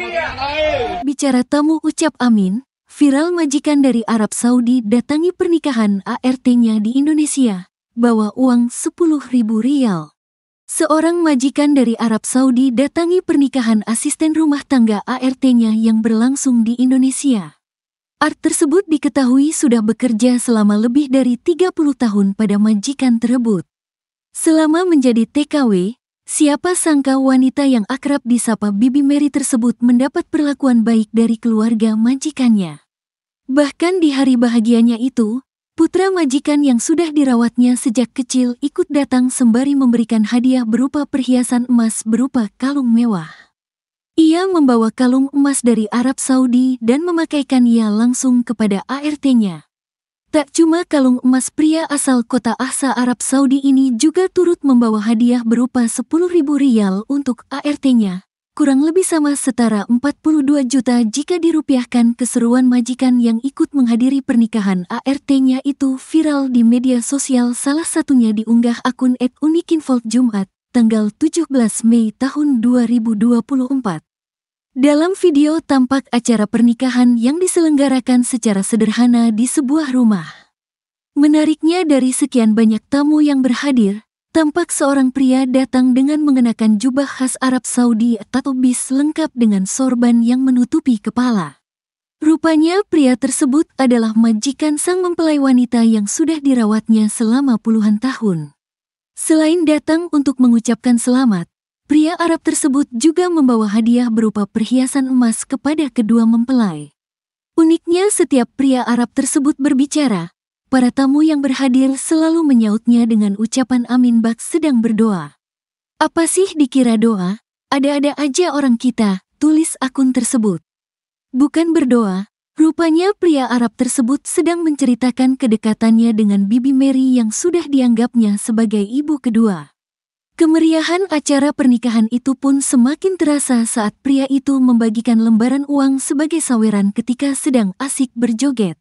Iya, Bicara tamu ucap amin, viral majikan dari Arab Saudi datangi pernikahan ART-nya di Indonesia, bawa uang 10 ribu rial. Seorang majikan dari Arab Saudi datangi pernikahan asisten rumah tangga ART-nya yang berlangsung di Indonesia. Art tersebut diketahui sudah bekerja selama lebih dari 30 tahun pada majikan tersebut. Selama menjadi TKW, Siapa sangka wanita yang akrab disapa Bibi Mary tersebut mendapat perlakuan baik dari keluarga majikannya. Bahkan di hari bahagianya itu, putra majikan yang sudah dirawatnya sejak kecil ikut datang sembari memberikan hadiah berupa perhiasan emas berupa kalung mewah. Ia membawa kalung emas dari Arab Saudi dan memakaikannya langsung kepada ART-nya. Tak cuma kalung emas pria asal kota Ahsa Arab Saudi ini juga turut membawa hadiah berupa ribu rial untuk ART-nya. Kurang lebih sama setara 42 juta jika dirupiahkan keseruan majikan yang ikut menghadiri pernikahan ART-nya itu viral di media sosial salah satunya diunggah akun @unikinvolt Jumat, tanggal 17 Mei tahun 2024. Dalam video tampak acara pernikahan yang diselenggarakan secara sederhana di sebuah rumah. Menariknya dari sekian banyak tamu yang berhadir, tampak seorang pria datang dengan mengenakan jubah khas Arab Saudi atau bis lengkap dengan sorban yang menutupi kepala. Rupanya pria tersebut adalah majikan sang mempelai wanita yang sudah dirawatnya selama puluhan tahun. Selain datang untuk mengucapkan selamat, Pria Arab tersebut juga membawa hadiah berupa perhiasan emas kepada kedua mempelai. Uniknya setiap pria Arab tersebut berbicara, para tamu yang berhadir selalu menyautnya dengan ucapan amin bak sedang berdoa. Apa sih dikira doa? Ada-ada aja orang kita, tulis akun tersebut. Bukan berdoa, rupanya pria Arab tersebut sedang menceritakan kedekatannya dengan Bibi Mary yang sudah dianggapnya sebagai ibu kedua. Kemeriahan acara pernikahan itu pun semakin terasa saat pria itu membagikan lembaran uang sebagai saweran ketika sedang asik berjoget.